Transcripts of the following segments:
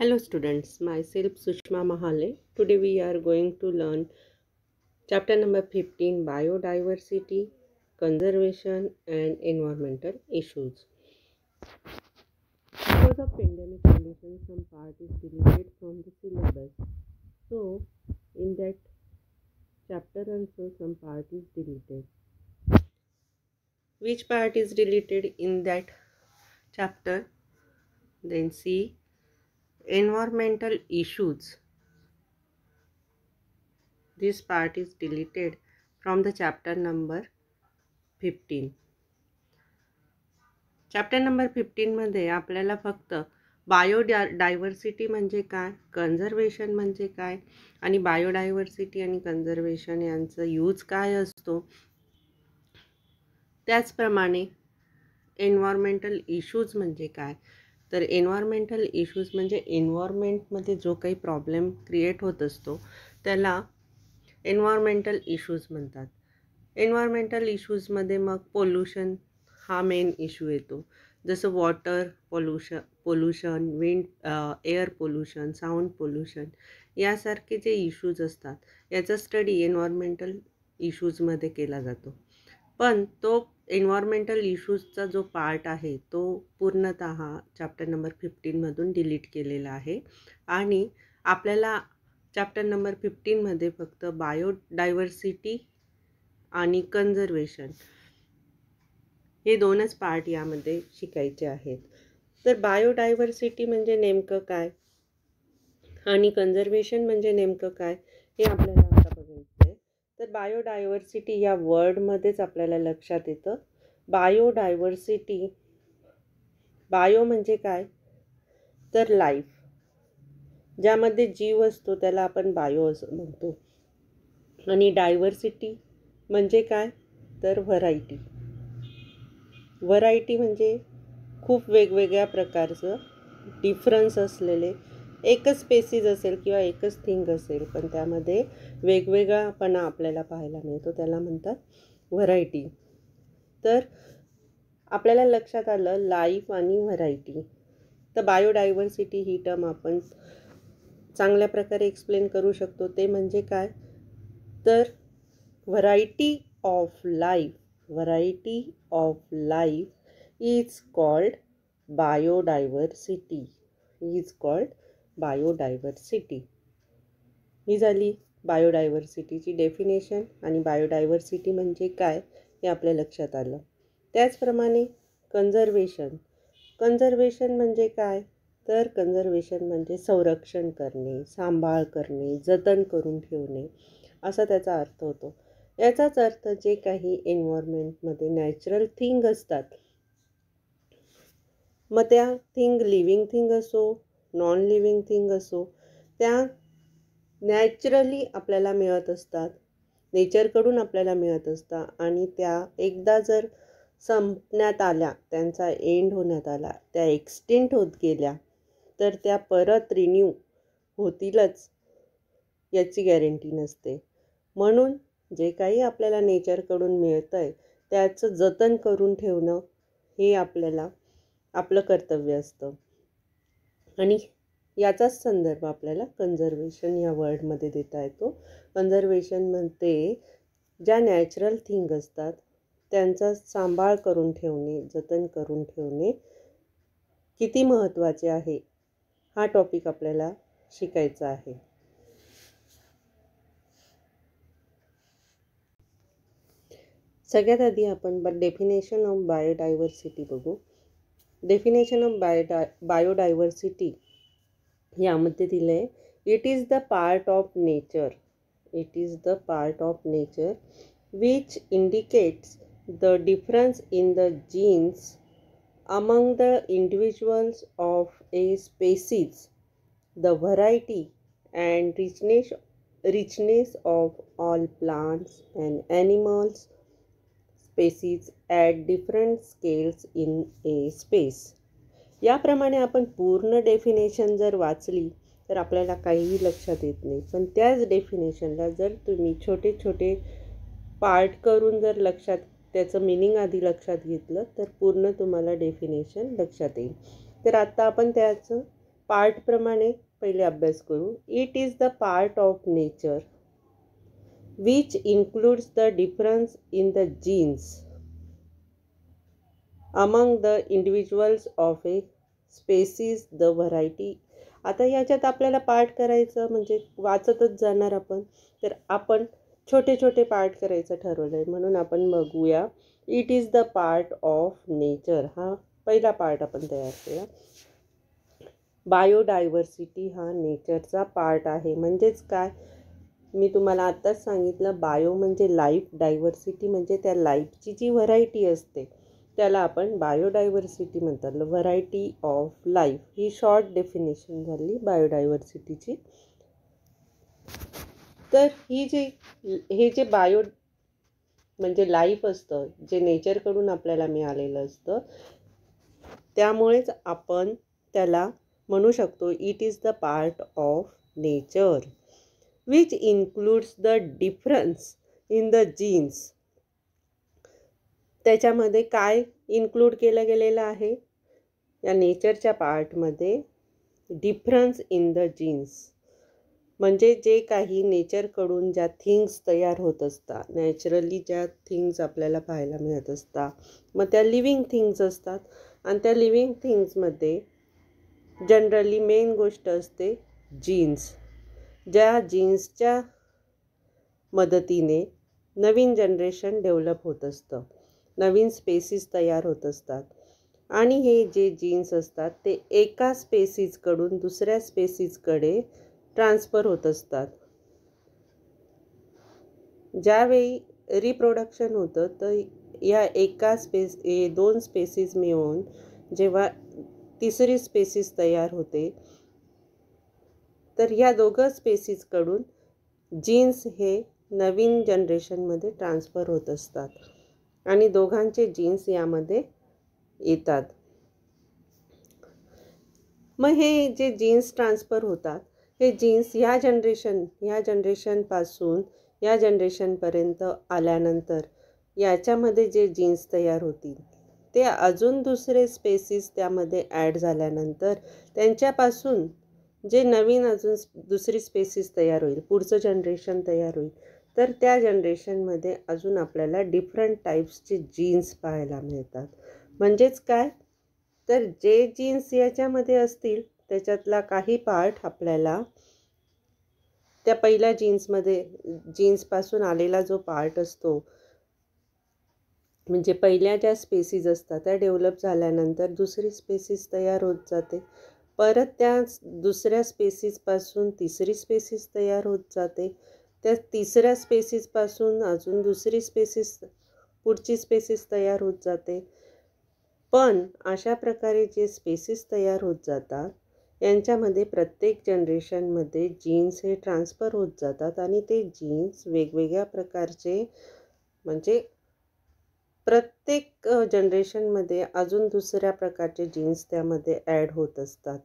Hello students, myself Sushma Mahale. Today we are going to learn chapter number 15 Biodiversity, Conservation and Environmental Issues. Because of pandemic conditions, some part is deleted from the syllabus. So, in that chapter also some part is deleted. Which part is deleted in that chapter? Then see environmental issues. This part is deleted from the chapter number 15. Chapter number फिफ्टीनमध्ये आपल्याला फक्त biodiversity म्हणजे काय conservation म्हणजे काय आणि biodiversity आणि conservation यांचं यूज काय असतो त्याचप्रमाणे एन्व्हायरमेंटल इश्यूज म्हणजे काय तर एन्व्हायरमेंटल इश्यूज म्हणजे एन्व्हायरमेंटमध्ये जो काही प्रॉब्लेम क्रिएट होत असतो त्याला एन्व्हायरमेंटल इश्यूज म्हणतात एन्व्हायरमेंटल इश्यूजमध्ये मग पोल्युशन हा मेन इश्यू येतो जसं water pollution pollution wind air pollution sound pollution यासारखे जे इश्यूज असतात याचा स्टडी एन्व्हायरमेंटल इश्यूजमध्ये केला जातो पण तो एन्व्हायरमेंटल इश्यूजचा जो पार्ट आहे तो पूर्णत चॅप्टर नंबर फिफ्टीनमधून डिलीट केलेला आहे आणि आपल्याला चॅप्टर नंबर फिफ्टीनमध्ये फक्त बायोडायव्हर्सिटी आणि कन्झर्वेशन हे दोनच पार्ट यामध्ये शिकायचे आहेत तर बायोडायव्हर्सिटी म्हणजे नेमकं काय आणि कन्झर्वेशन म्हणजे नेमकं काय हे आपल्याला तर बायोडायव्हर्सिटी या वर्डमध्येच आपल्याला लक्षात येतं बायोडायव्हर्सिटी बायो म्हणजे काय तर लाईफ ज्यामध्ये जीव असतो त्याला आपण बायो असं म्हणतो आणि डायव्हर्सिटी म्हणजे काय तर व्हरायटी व्हरायटी म्हणजे खूप वेगवेगळ्या प्रकारचं डिफरन्स असलेले एकच स्पेसिस असेल किंवा एकच थिंग असेल पण त्यामध्ये वेगवेगळापणा आपल्याला पाहायला मिळतो त्याला म्हणतात व्हरायटी तर आपल्याला लक्षात आलं लाईफ आणि व्हरायटी तर बायोडायव्हर्सिटी ही टर्म आपण चांगल्या प्रकारे एक्सप्लेन करू शकतो ते म्हणजे काय तर variety of life variety of life is called biodiversity is called biodiversity ही झाली बायोडायव्हर्सिटीची डेफिनेशन आणि बायोडायव्हर्सिटी म्हणजे काय हे आपल्या लक्षात आलं त्याचप्रमाणे कन्झर्वेशन कन्झर्वेशन म्हणजे काय तर कन्झर्वेशन म्हणजे संरक्षण करणे सांभाळ करणे जतन करून ठेवणे असा त्याचा अर्थ होतो याचाच अर्थ जे काही एन्व्हायरमेंटमध्ये नॅचरल थिंग असतात मग त्या थिंग लिव्हिंग थिंग असो नॉन लिव्हिंग थिंग असो त्या नॅचरली आपल्याला मिळत असतात नेचरकडून आपल्याला मिळत असतात आणि त्या एकदा जर संपण्यात आल्या त्यांचा एंड होण्यात आला त्या एक्सटेंट होत गेल्या तर त्या परत रिन्यू होतीलच याची गॅरंटी नसते म्हणून जे काही आपल्याला नेचरकडून मिळतं आहे त्याचं जतन करून ठेवणं हे आपल्याला आपलं कर्तव्य असतं आणि याचाच संदर्भ आपल्याला कन्झर्वेशन या वर्डमध्ये देता येतो कन्झर्वेशनमध्ये ज्या नॅचरल थिंग असतात त्यांचा सांभाळ करून ठेवणे जतन करून ठेवणे किती महत्त्वाचे आहे हा टॉपिक आपल्याला शिकायचा आहे सगळ्यात आधी आपण ब डेफिनेशन ऑफ बायोडायव्हर्सिटी बघू डेफिनेशन ऑफ बायोडा बायोडायव्हर्सिटी यामध्ये दिलं आहे it is the part of nature it is the part of nature which indicates the difference in the genes among the individuals of a species the variety and richness richness of all plants and animals species at different scales in a space याप्रमाणे आपण पूर्ण definition जर वाचली तर आपल्याला काहीही लक्षात येत नाही पण त्याच डेफिनेशनला जर तुम्ही छोटे छोटे पार्ट करून जर लक्षात त्याचं मिनिंग आधी लक्षात घेतलं तर पूर्ण तुम्हाला डेफिनेशन लक्षात येईल तर आत्ता आपण त्याचं पार्टप्रमाणे पहिले अभ्यास करू it is the part of nature which includes the difference in the genes among the individuals of a species the variety आता याच्यात आपल्याला पार्ट करायचं म्हणजे वाचतच जाणार आपण तर आपण छोटे छोटे पार्ट करायचं ठरवलं आहे म्हणून आपण बघूया it is the part of nature हा पहिला पार्ट आपण तयार केला बायोडायव्हर्सिटी हा नेचरचा पार्ट आहे म्हणजेच काय मी तुम्हाला आत्ताच सांगितलं बायो म्हणजे लाईफ डायव्हर्सिटी म्हणजे त्या लाईफची जी व्हरायटी असते त्याला आपण बायोडायव्हर्सिटी म्हणतात व्हरायटी ऑफ लाईफ ही शॉर्ट डेफिनेशन झाली बायोडायव्हर्सिटीची तर ही जे हे जे बायो म्हणजे लाईफ असतं जे नेचरकडून आपल्याला मिळालेलं असतं त्यामुळेच आपण त्याला म्हणू शकतो it is the part of nature which includes the difference in the genes त्याच्यामध्ये काय इन्क्लूड केलं गेलेलं आहे या नेचरच्या पार्टमध्ये डिफरन्स इन द जीन्स म्हणजे जे काही नेचरकडून ज्या थिंग्स तयार होत असतात नॅचरली ज्या थिंग्स आपल्याला पाहायला मिळत असतात मग त्या लिव्हिंग थिंग्स असतात आणि त्या लिव्हिंग थिंग्समध्ये जनरली मेन गोष्ट असते जीन्स ज्या जीन्सच्या मदतीने नवीन जनरेशन डेव्हलप होत असतं नवीन स्पेसीस तयार होत असतात आणि हे जे जीन्स असतात ते एका स्पेसीजकडून दुसऱ्या स्पेसीजकडे ट्रान्सफर होत असतात ज्यावेळी रिप्रोडक्शन होतं तर या एका स्पेस दोन स्पेसीज मिळून जेव्हा तिसरी स्पेसीस तयार होते तर ह्या दोघं स्पेसीजकडून जीन्स हे नवीन जनरेशनमध्ये ट्रान्सफर होत असतात आणि दोघांचे जीन्स यामध्ये येतात मग हे जे जीन्स ट्रान्सफर होतात हे जीन्स ह्या जनरेशन ह्या जनरेशनपासून या जनरेशनपर्यंत आल्यानंतर याच्यामध्ये जे जीन्स तयार होतील ते अजून दुसरे स्पेसीस त्यामध्ये ॲड झाल्यानंतर त्यांच्यापासून जे नवीन अजून दुसरी स्पेसिस तयार होईल पुढचं जनरेशन तयार होईल तर त्या जनरेशनमध्ये अजून आपल्याला डिफरंट टाईप्सचे जीन्स पाहायला मिळतात म्हणजेच काय तर जे जीन्स याच्यामध्ये असतील त्याच्यातला काही पार्ट आपल्याला त्या पहिल्या जीन्समध्ये जीन्सपासून आलेला जो पार्ट असतो म्हणजे पहिल्या ज्या स्पेसीज असतात त्या डेव्हलप झाल्यानंतर दुसरी स्पेसीज तयार होत जाते परत त्या दुसऱ्या स्पेसिसपासून तिसरी स्पेसिस तयार होत जाते त्या तिसऱ्या स्पेसिसपासून अजून दुसरी स्पेसिस पुढची स्पेसिस तयार होत जाते पण अशा प्रकारे जे स्पेसिस तयार होत जातात यांच्यामध्ये प्रत्येक जनरेशनमध्ये जीन्स हे ट्रान्सफर होत जातात आणि ते जीन्स वेगवेगळ्या प्रकारचे म्हणजे प्रत्येक जनरेशनमध्ये अजून दुसऱ्या प्रकारचे जीन्स त्यामध्ये ॲड होत असतात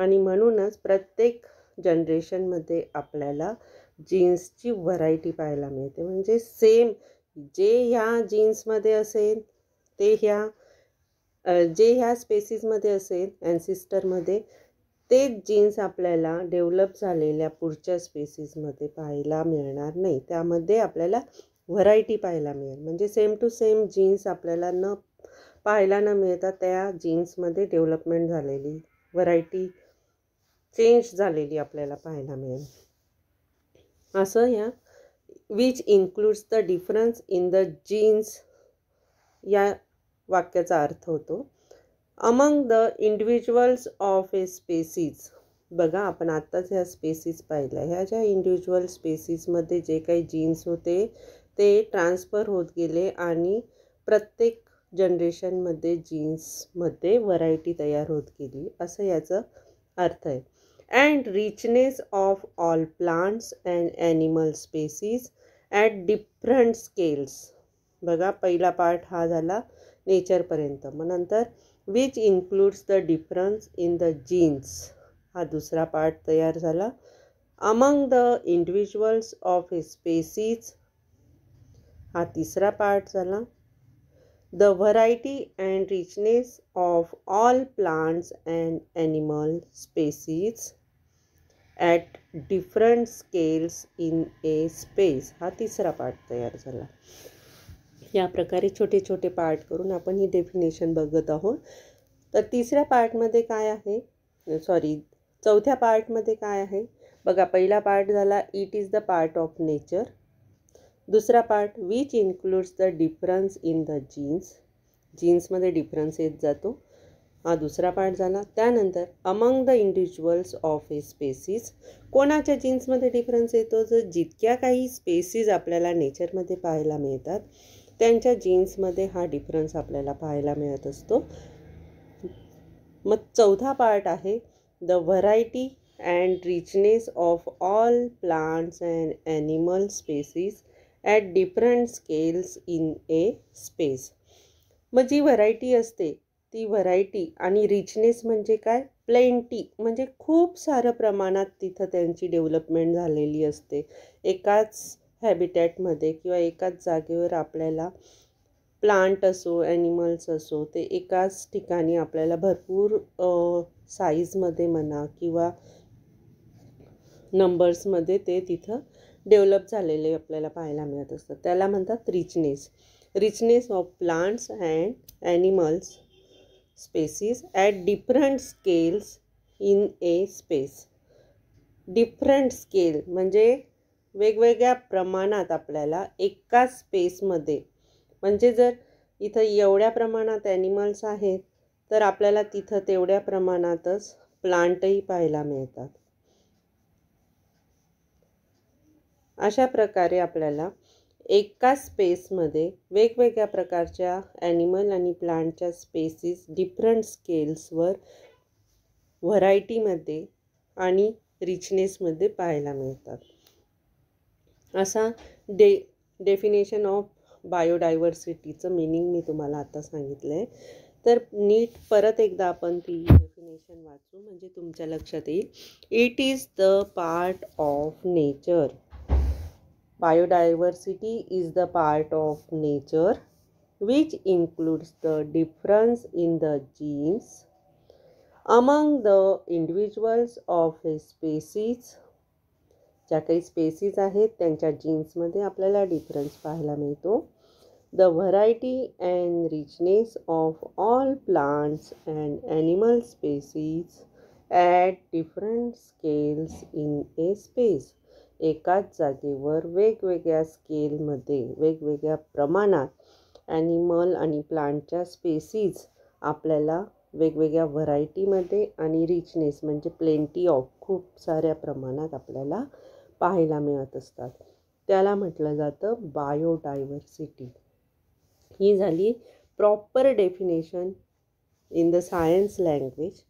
आणि म्हणूनच प्रत्येक जनरेशनमध्ये आपल्याला जीन्सची व्हरायटी पाहायला मिळते म्हणजे सेम जे ह्या जीन्समध्ये असेल ते ह्या जे ह्या स्पेसिसमध्ये असेल ॲन्सिस्टरमध्ये तेच जीन्स आपल्याला डेव्हलप झालेल्या पुढच्या स्पेसिसमध्ये पाहायला मिळणार नाही त्यामध्ये आपल्याला व्हरायटी पाहायला मिळेल म्हणजे सेम टू सेम जीन्स आपल्याला न पाहायला न मिळता त्या जीन्समध्ये डेव्हलपमेंट झालेली व्हरायटी चेंज झालेली आपल्याला पाहायला मिळेल असं या which includes the difference in the genes या वाक्याचा अर्थ होतो among the individuals of a species बघा आपण आत्ताच ह्या स्पेसीज पाहिल्या ह्या ज्या इंडिव्हिज्युअल स्पेसीसमध्ये जे काही जीन्स होते ते ट्रान्सफर होत गेले आणि प्रत्येक जनरेशनमध्ये जीन्समध्ये व्हरायटी तयार होत गेली असं याचं अर्थ आहे and richness of all plants and animal species at different scales बघा पहिला पार्ट हा झाला नेचरपर्यंत मग नंतर which includes the difference in the genes हा दुसरा पार्ट तयार झाला among the individuals of species हा तिसरा पार्ट झाला the variety and richness of all plants and animal species at different scales in a space हा तिसरा पार्ट तयार झाला या प्रकारे छोटे छोटे पार्ट करून आपण ही डेफिनेशन बघत आहोत तर तिसऱ्या पार्टमध्ये काय आहे सॉरी चौथ्या पार्टमध्ये काय आहे बघा पहिला पार्ट झाला it is the part of nature दुसरा part which includes the difference in the genes जीन्समध्ये डिफरन्स येत जातो हा दुसरा पार्ट झाला त्यानंतर among the individuals of a species कोणाच्या जीन्समध्ये डिफरन्स येतो जो जितक्या काही स्पेसीज आपल्याला नेचरमध्ये पाहायला मिळतात त्यांच्या जीन्समध्ये हा डिफरन्स आपल्याला पाहायला मिळत असतो मग चौथा पार्ट आहे the variety and richness of all plants and animal species at different scales in a space मग जी व्हरायटी असते ती व्हरायटी आणि रिचनेस म्हणजे काय प्लेंटी म्हणजे खूप सारं प्रमाणात तिथं त्यांची डेव्हलपमेंट झालेली असते एकाच हॅबिटॅटमध्ये किंवा एकाच जागेवर आपल्याला प्लांट असो ॲनिमल्स असो ते एकाच ठिकाणी आपल्याला भरपूर साईजमध्ये म्हणा किंवा नंबर्समध्ये ते तिथं डेव्हलप झालेले आपल्याला पाहायला मिळत असतात त्याला म्हणतात richness richness of plants and animals species at different scales in a space different scale म्हणजे वेगवेगळ्या प्रमाणात आपल्याला एकाच स्पेसमध्ये म्हणजे जर इथं एवढ्या प्रमाणात ॲनिमल्स आहेत तर आपल्याला तिथं तेवढ्या प्रमाणातच प्लांटही पाहायला मिळतात अशा प्रकारे आपल्याला एका स्पेसमध्ये वेगवेगळ्या प्रकारच्या ॲनिमल आणि प्लांटच्या स्पेसीस डिफरंट स्केल्सवर व्हरायटीमध्ये आणि रिचनेसमध्ये पाहायला मिळतात असा डे डेफिनेशन ऑफ बायोडायव्हर्सिटीचं मिनिंग मी तुम्हाला आता सांगितलं आहे तर नीट परत एकदा आपण ती डेफिनेशन वाचू म्हणजे तुमच्या लक्षात येईल it is the part of nature Biodiversity is the part of nature which includes the difference in the genes among the individuals of a species ज्या काही स्पेसीज आहेत त्यांच्या जीन्समध्ये आपल्याला डिफरन्स पाहायला मिळतो the variety and richness of all plants and animal species at different scales in a space एकाच जागेवर वेगवेगळ्या स्केलमध्ये वेगवेगळ्या प्रमाणात ॲनिमल आणि प्लांटच्या स्पेसीज आपल्याला वेगवेगळ्या व्हरायटीमध्ये आणि रिचनेस म्हणजे प्लेंटी ऑफ खूप साऱ्या प्रमाणात आपल्याला पाहायला मिळत असतात त्याला म्हटलं जातं बायोडायव्हर्सिटी ही झाली proper definition in the science language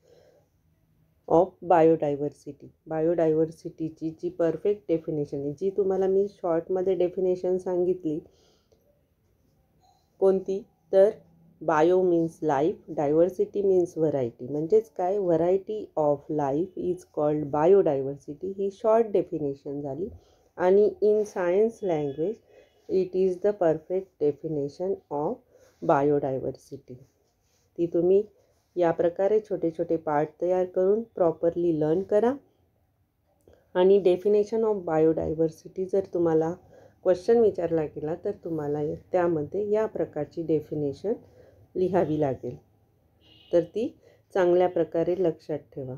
of biodiversity बायोडायव्हर्सिटीची जी परफेक्ट डेफिनेशन आहे जी तुम्हाला मी शॉर्टमध्ये डेफिनेशन सांगितली कोणती तर bio means life diversity means variety म्हणजेच काय variety of life is called biodiversity ही शॉर्ट डेफिनेशन झाली आणि in science language it is the perfect definition of biodiversity ती तुम्ही या प्रकारे छोटे छोटे पार्ट तयार करून प्रॉपरली लर्न करा आणि डेफिनेशन ऑफ बायोडायव्हर्सिटी जर तुम्हाला क्वेश्चन विचारला गेला तर तुम्हाला त्यामध्ये या प्रकारची डेफिनेशन लिहावी लागेल तर ती चांगल्या प्रकारे लक्षात ठेवा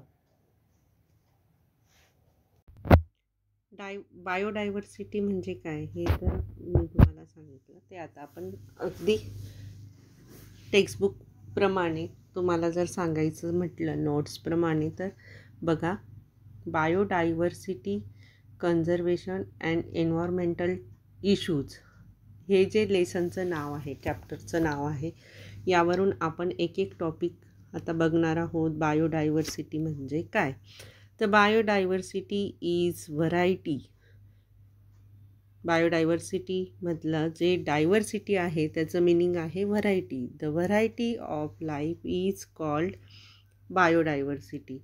डाय बायोडायव्हर्सिटी म्हणजे काय हे तर मी तुम्हाला सांगितलं ते आता आपण अगदी टेक्स्टबुकप्रमाणे तुम्हाला जर सांगायचं म्हटलं नोट्सप्रमाणे तर बघा biodiversity conservation and environmental issues हे जे लेसनचं नाव आहे चॅप्टरचं नाव आहे यावरून आपण एक एक टॉपिक आता बघणार आहोत बायोडायव्हर्सिटी म्हणजे काय तर बायोडायव्हर्सिटी इज व्हरायटी बायोडायव्हर्सिटीमधलं जे डायव्हर्सिटी आहे त्याचं मिनिंग आहे variety the variety of life is called biodiversity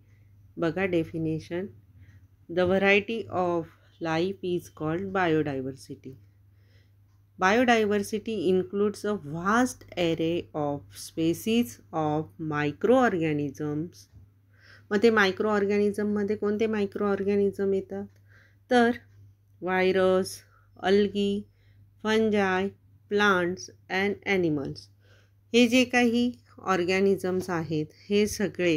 बघा definition the variety of life is called biodiversity biodiversity includes a vast array of species of micro organisms मग ते micro ऑर्गॅनिझममध्ये कोणते micro organism येतात तर virus algae fungi plants and animals हे जे काही ऑर्गॅनिझम्स आहेत हे सगळे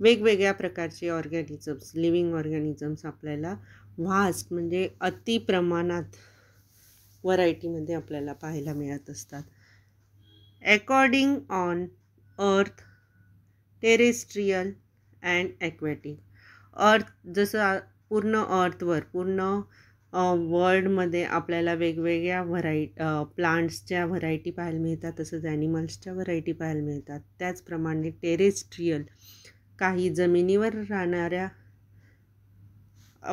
वेगवेगळ्या प्रकारचे ऑर्गॅनिझम्स लिव्हिंग ऑर्गॅनिझम्स आपल्याला वास्ट म्हणजे अति प्रमाणात व्हरायटीमध्ये आपल्याला पाहायला मिळत असतात according on earth terrestrial and aquatic earth जसं पूर्ण अर्थवर पूर्ण वर्ल्डमध्ये आपल्याला वेगवेगळ्या व्हराय प्लांट्सच्या व्हरायटी पाहायला मिळतात तसंच ॲनिमल्सच्या व्हरायटी पाहायला मिळतात त्याचप्रमाणे टेरेस्ट्रियल काही जमिनीवर राहणाऱ्या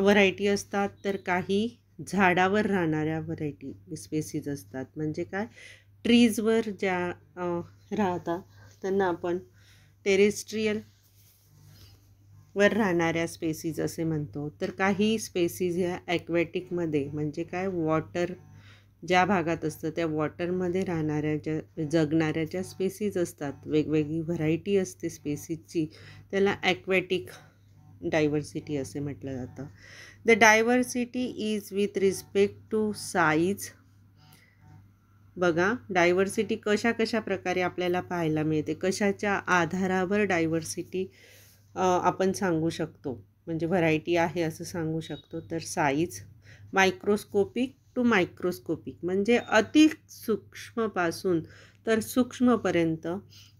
व्हरायटी असतात तर काही झाडावर राहणाऱ्या व्हरायटी स्पेसीज असतात म्हणजे काय ट्रीजवर ज्या राहतात त्यांना आपण टेरेस्ट्रियल वर राहणाऱ्या स्पेसीज असे म्हणतो तर काही स्पेसीज ह्या ॲक्वॅटिकमध्ये म्हणजे काय वॉटर ज्या भागात असतं त्या वॉटरमध्ये राहणाऱ्या ज्या जगणाऱ्या ज्या स्पेसीज असतात वेगवेगळी व्हरायटी असते स्पेसीजची त्याला ॲक्वॅटिक डायव्हर्सिटी असे म्हटलं जातं the diversity is with respect to size बघा डायव्हर्सिटी कशा कशा प्रकारे आपल्याला पाहायला मिळते कशाच्या आधारावर डायव्हर्सिटी आपण सांगू शकतो म्हणजे व्हरायटी आहे असं सांगू शकतो तर साईज मायक्रोस्कोपिक टू मायक्रोस्कोपिक म्हणजे अति सूक्ष्मपासून तर सूक्ष्मपर्यंत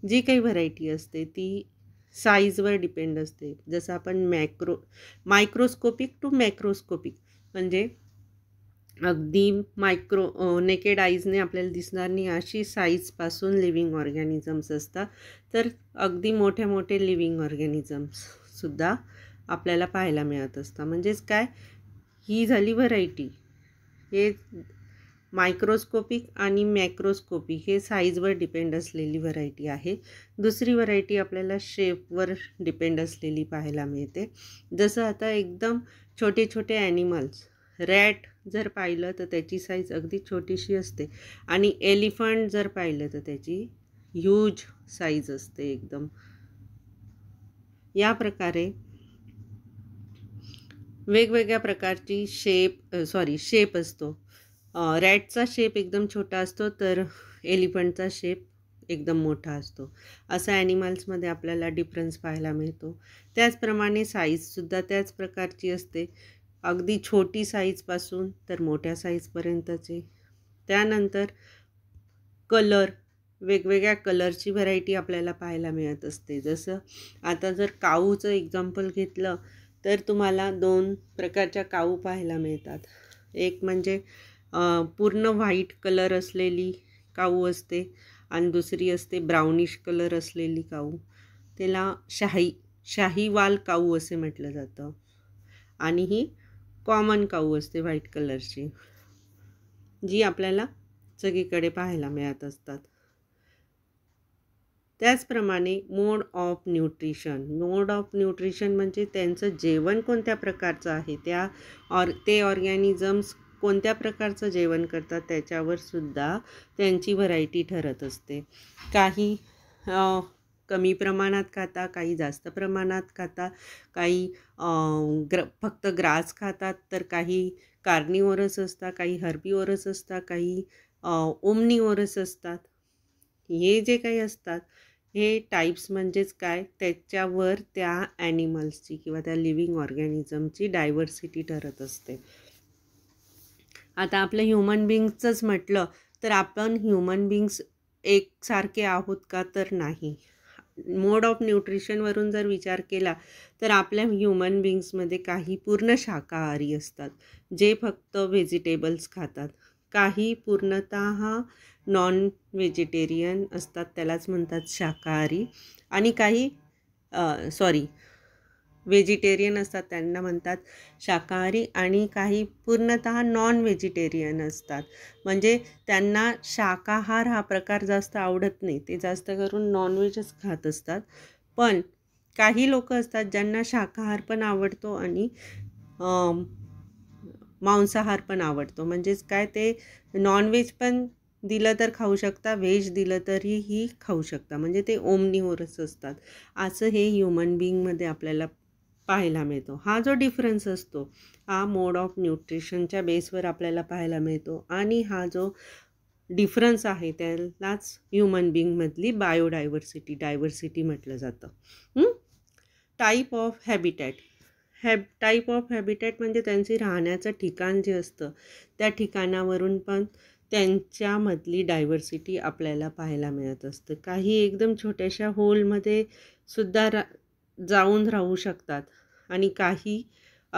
जी काही व्हरायटी असते ती साईजवर डिपेंड असते जसं आपण मॅक्रो मायक्रोस्कोपिक टू मॅक्रोस्कोपिक म्हणजे अगदी मायक्रो नेकेड आईजने आपल्याला दिसणार नाही अशी साईजपासून लिव्हिंग ऑर्गॅनिझम्स असतात तर अगदी मोठे मोठे लिव्हिंग ऑर्गॅनिझम्ससुद्धा आपल्याला पाहायला मिळत असतात म्हणजेच काय ही झाली व्हरायटी हे मायक्रोस्कोपिक आणि मॅक्रोस्कोपिक हे साईजवर डिपेंड असलेली व्हरायटी आहे दुसरी व्हरायटी आपल्याला शेपवर डिपेंड असलेली पाहायला मिळते जसं आता एकदम छोटे छोटे ॲनिमल्स रॅट जर पाहिलं तर त्याची साईज अगदी छोटीशी असते आणि एलिफंट जर पाहिलं तर त्याची ह्यूज साईज असते एकदम या प्रकारे वेगवेगळ्या प्रकारची शेप सॉरी शेप असतो रॅटचा शेप एकदम छोटा असतो तर एलिफंटचा शेप एकदम मोठा असतो असा ॲनिमल्समध्ये आपल्याला डिफरन्स पाहायला मिळतो त्याचप्रमाणे साईजसुद्धा त्याच प्रकारची असते अगदी छोटी साईजपासून तर मोठ्या साईजपर्यंतचे त्यानंतर कलर वेगवेगळ्या कलरची व्हरायटी आपल्याला पाहायला मिळत असते जसं आता जर काऊचं एक्झाम्पल घेतलं तर तुम्हाला दोन प्रकारच्या काऊ पाहायला मिळतात एक म्हणजे पूर्ण व्हाईट कलर असलेली काऊ असते आणि दुसरी असते ब्राउनिश कलर असलेली काऊ त्याला शाही शाहीवाल काऊ असे म्हटलं जातं आणि ही कॉमन काऊ असते व्हाईट कलरची जी आपल्याला सगळीकडे पाहायला मिळत असतात त्याचप्रमाणे mode of nutrition mode of nutrition म्हणजे त्यांचं जेवण कोणत्या प्रकारचं आहे त्या ऑर ते ऑर्गॅनिजम्स कोणत्या प्रकारचं जेवण करतात त्याच्यावर सुद्धा त्यांची व्हरायटी ठरत असते काही कमी प्रमाणात खाता काही जास्त प्रमाणात खाता काही ग्र फक्त ग्रास खातात तर काही कार्निओरस असतात काही हर्बिओरस असतात काही ओमनिओरस असतात हे जे काही असतात हे टाईप्स म्हणजेच काय त्याच्यावर त्या ॲनिमल्सची किंवा त्या लिव्हिंग ऑर्गॅनिझमची डायव्हर्सिटी ठरत असते आता आपलं ह्युमन बिंग्सचंच म्हटलं तर आपण ह्युमन बिंग्स एकसारखे आहोत का तर नाही मोड ऑफ न्यूट्रिशनवरून जर विचार केला तर आपल्या ह्युमन बिंग्समध्ये काही पूर्ण शाकाहारी असतात जे फक्त व्हेजिटेबल्स खातात काही पूर्णत नॉन व्हेजिटेरियन असतात त्यालाच म्हणतात शाकाहारी आणि काही सॉरी व्हेजिटेरियन असतात त्यांना म्हणतात शाकाहारी आणि काही पूर्णत नॉन व्हेजिटेरियन असतात म्हणजे त्यांना शाकाहार हा प्रकार जास्त आवडत नाही ते जास्त करून नॉनव्हेजच खात असतात पण काही लोक असतात ज्यांना शाकाहार पण आवडतो आणि मांसाहार पण आवडतो म्हणजेच काय ते नॉनव्हेज पण दिलं तर खाऊ शकता व्हेज दिलं तरीही खाऊ शकता म्हणजे ते ओमनिओरस असतात असं हे ह्युमन बिईंगमध्ये आपल्याला पाहायला मिळतो हा जो डिफरन्स असतो हा मोड ऑफ न्यूट्रिशनच्या बेसवर आपल्याला पाहायला मिळतो आणि हा जो डिफरन्स आहे त्यालाच ह्युमन बिंगमधली बायोडायव्हर्सिटी डायव्हर्सिटी म्हटलं जातं type of habitat hab type of habitat म्हणजे त्यांची राहण्याचं ठिकाण जे असतं त्या ठिकाणावरून पण त्यांच्यामधली डायव्हर्सिटी आपल्याला पाहायला मिळत असतं काही एकदम छोट्याशा होलमध्ये सुद्धा रा जाऊन राहू शकतात आणि काही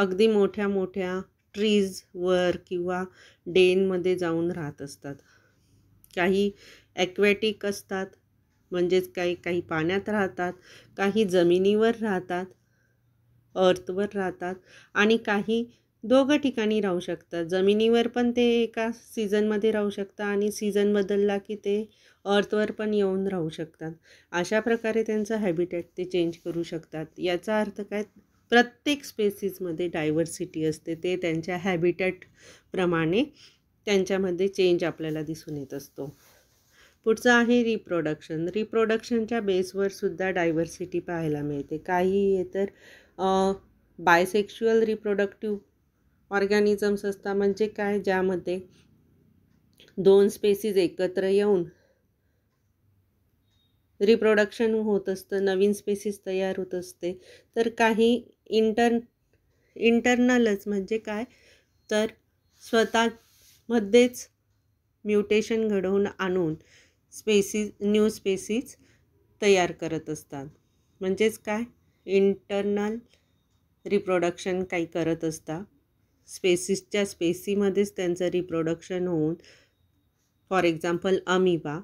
अगदी मोठ्या मोठ्या ट्रीजवर किंवा डेनमध्ये जाऊन राहत असतात काही ॲक्वॅटिक असतात म्हणजेच काही काही पाण्यात राहतात काही जमिनीवर राहतात अर्थवर राहतात आणि काही दोघं ठिकाणी राहू शकतात जमिनीवर पण ते एका सीझनमध्ये राहू शकतात आणि सीझन बदलला की ते अर्थवर पण येऊन राहू शकतात अशा प्रकारे त्यांचं हॅबिटॅट ते चेंज करू शकतात याचा अर्थ काय प्रत्येक स्पेसीसमध्ये डायव्हर्सिटी असते ते त्यांच्या प्रमाणे त्यांच्यामध्ये चेंज आपल्याला दिसून येत असतो पुढचं आहे रिप्रोडक्शन रिप्रोडक्शनच्या बेसवर सुद्धा डायव्हर्सिटी पाहायला मिळते काही हे तर बायसेक्शुअल रिप्रोडक्टिव ऑर्गॅनिझम्स असतात म्हणजे काय ज्यामध्ये दोन स्पेसीज एकत्र येऊन रिप्रोडक्शन होत असतं नवीन स्पेसीस तयार होत असते तर काही इंटर इंटरनलच म्हणजे काय तर स्वतःमध्येच म्युटेशन घडवून आणून स्पेसीज न्यू स्पेसीज तयार करत असतात म्हणजेच काय इंटरनल रिप्रोडक्शन काही करत असता स्पेसिसच्या स्पेसीमध्येच त्यांचं रिप्रोडक्शन होऊन फॉर एक्झाम्पल अमिबा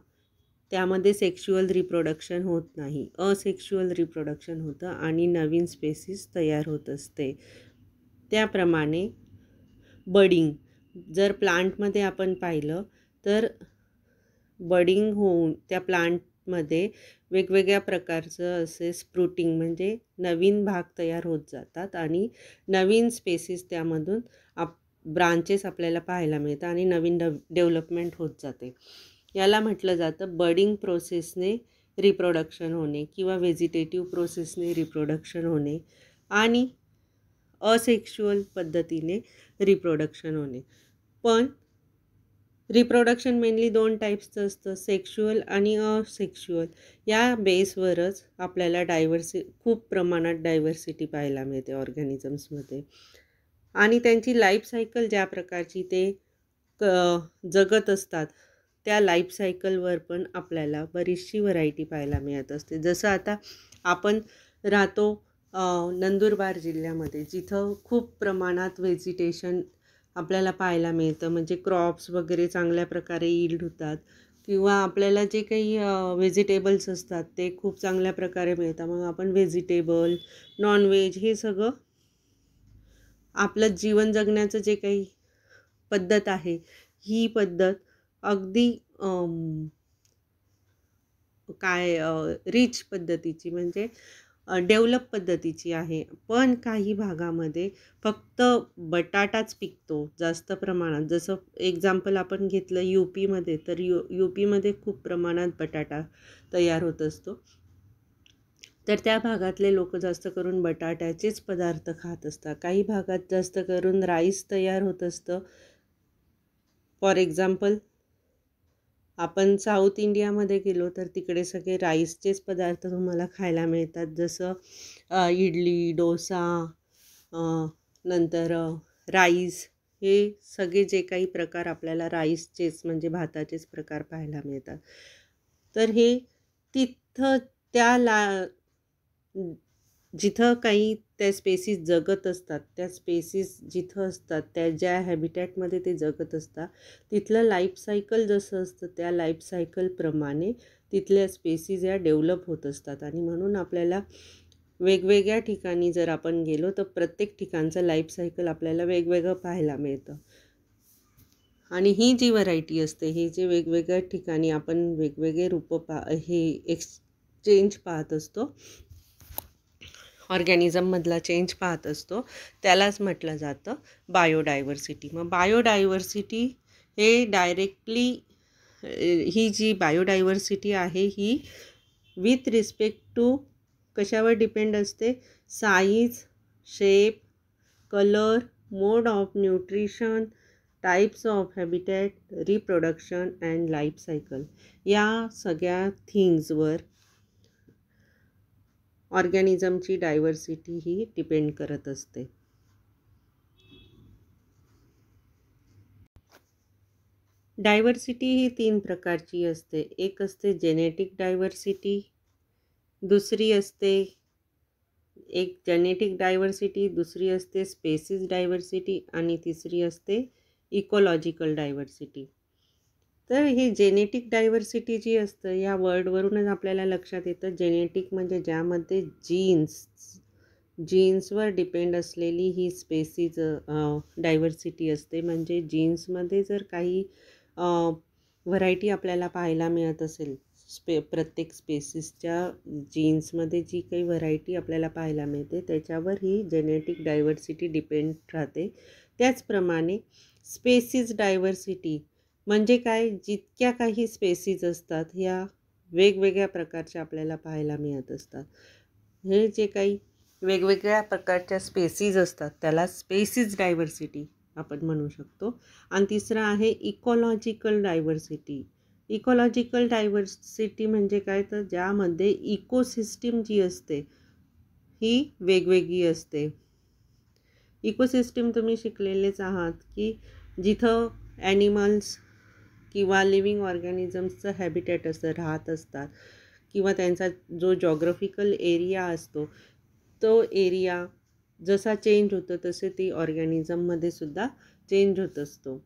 त्यामध्ये सेक्शुअल रिप्रोडक्शन होत नाही असेक्शुअल रिप्रोडक्शन होतं आणि नवीन स्पेसिस तयार होत असते त्याप्रमाणे बडिंग जर प्लांटमध्ये आपण पाहिलं तर बडिंग होऊन त्या प्लांटमध्ये वेगवेगळ्या प्रकारचं असे स्प्रुटिंग म्हणजे नवीन भाग तयार होत जातात आणि नवीन स्पेसिस त्यामधून आप ब्रांचेस आपल्याला पाहायला मिळतात आणि नवीन डेव्हलपमेंट होत जाते याला म्हटलं जातं बर्डिंग प्रोसेसने रिप्रोडक्शन होणे किंवा व्हेजिटेटिव्ह प्रोसेसने रिप्रोडक्शन होणे आणि असेक्शुअल पद्धतीने रिप्रोडक्शन होणे पण रिप्रोडक्शन मेनली दोन टाईप्सचं असतं सेक्शुअल आणि असेक्शुअल या बेसवरच आपल्याला डायव्हर्सि खूप प्रमाणात डायव्हर्सिटी पाहायला मिळते ऑर्गॅनिझम्समध्ये आणि त्यांची लाईफ सायकल ज्या प्रकारची ते क जगत असतात त्या लाईफ सायकलवर पण आपल्याला बरीचशी व्हरायटी पाहायला मिळत असते जसं आता आपण राहतो नंदुरबार जिल्ह्यामध्ये जिथं खूप प्रमाणात व्हेजिटेशन आपल्याला पाहायला मिळतं म्हणजे क्रॉप्स वगैरे चांगल्या प्रकारे इल्ड होतात किंवा आपल्याला जे काही व्हेजिटेबल्स असतात ते खूप चांगल्या प्रकारे मिळतात मग आपण व्हेजिटेबल नॉनव्हेज हे सगळं आपलं जीवन जगण्याचं जे काही पद्धत आहे ही पद्धत अगदी काय रिच पद्धतीची म्हणजे डेव्हलप पद्धतीची आहे पण काही भागामध्ये फक्त बटाटाच पिकतो जास्त प्रमाणात जसं एक्झाम्पल आपण घेतलं यू पीमध्ये तर यू यू पीमध्ये खूप प्रमाणात बटाटा तयार होत असतो तर त्या भागातले लोक जास्त करून बटाट्याचेच पदार्थ खात असतात काही भागात जास्त करून राईस तयार होत असतं फॉर एक्झाम्पल आपण साऊथ इंडियामध्ये गेलो तर तिकडे सगळे राईसचेच पदार्थ तुम्हाला खायला मिळतात जसं इडली डोसा नंतर राईस हे सगळे जे काही प्रकार आपल्याला राईसचेच म्हणजे भाताचेच प्रकार पाहायला मिळतात तर हे तिथं त्या ला जिथं काही त्या स्पेसीस जगत असतात त्या स्पेसीस जिथं असतात त्या ज्या हॅबिटॅटमध्ये ते जगत असतात तिथलं लाईफ सायकल जसं असतं त्या लाईफ सायकलप्रमाणे तिथल्या स्पेसीज या डेव्हलप होत असतात आणि म्हणून आपल्याला वेगवेगळ्या ठिकाणी जर आपण गेलो तर प्रत्येक ठिकाणचं लाईफ सायकल आपल्याला वेगवेगळं पाहायला मिळतं आणि ही जी व्हरायटी असते ही जे वेगवेगळ्या ठिकाणी आपण वेगवेगळे रूपं पा हे एक्सचेंज पाहत असतो ऑर्गॅनिझममधला चेंज पाहत असतो त्यालाच म्हटलं जातं बायोडायव्हर्सिटी मग बायोडायव्हर्सिटी हे डायरेक्टली ही जी बायोडायव्हर्सिटी आहे ही विथ रिस्पेक्ट टू कशावर डिपेंड असते size shape colour mode of nutrition types of habitat reproduction and life cycle या सगळ्या थिंग्जवर ऑर्गॅनिझमची डायव्हर्सिटी ही डिपेंड करत असते डायव्हर्सिटी ही तीन प्रकारची असते एक असते जेनेटिक डायव्हर्सिटी दुसरी असते एक जेनेटिक डायव्हर्सिटी दुसरी असते स्पेसिस डायव्हर्सिटी आणि तिसरी असते इकोलॉजिकल डायव्हर्सिटी तर ही जेनेटिक डायव्हर्सिटी जी असतं या वर्डवरूनच आपल्याला लक्षात येतं जेनेटिक म्हणजे ज्यामध्ये जीन्स जीन्सवर डिपेंड असलेली ही स्पेसीज डायव्हर्सिटी असते म्हणजे जीन्समध्ये जर काही व्हरायटी आपल्याला पाहायला मिळत असेल स्पे प्रत्येक स्पेसिसच्या जीन्समध्ये जी काही व्हरायटी आपल्याला पाहायला मिळते त्याच्यावर ही जेनेटिक डायव्हर्सिटी डिपेंड राहते त्याचप्रमाणे स्पेसीज डायव्हर्सिटी म्हणजे काय जितक्या काही स्पेसीज असतात ह्या वेगवेगळ्या प्रकारच्या आपल्याला पाहायला मिळत असतात हे जे काही वेगवेगळ्या प्रकारच्या स्पेसीज असतात त्याला स्पेसीज डायव्हर्सिटी आपण म्हणू शकतो आणि तिसरं आहे इकॉलॉजिकल डायव्हर्सिटी इकॉलॉजिकल डायव्हर्सिटी म्हणजे काय तर ज्यामध्ये इकोसिस्टीम जी असते ही वेगवेगळी असते इकोसिस्टीम तुम्ही शिकलेलेच आहात की जिथं ॲनिमल्स किंवा लिव्हिंग ऑर्गॅनिझम्सचं हॅबिटेट असं राहत असतात किंवा त्यांचा जो जॉग्रफिकल एरिया असतो तो एरिया जसा चेंज होतो तसे ती ऑर्गॅनिझममध्ये सुद्धा चेंज होत असतो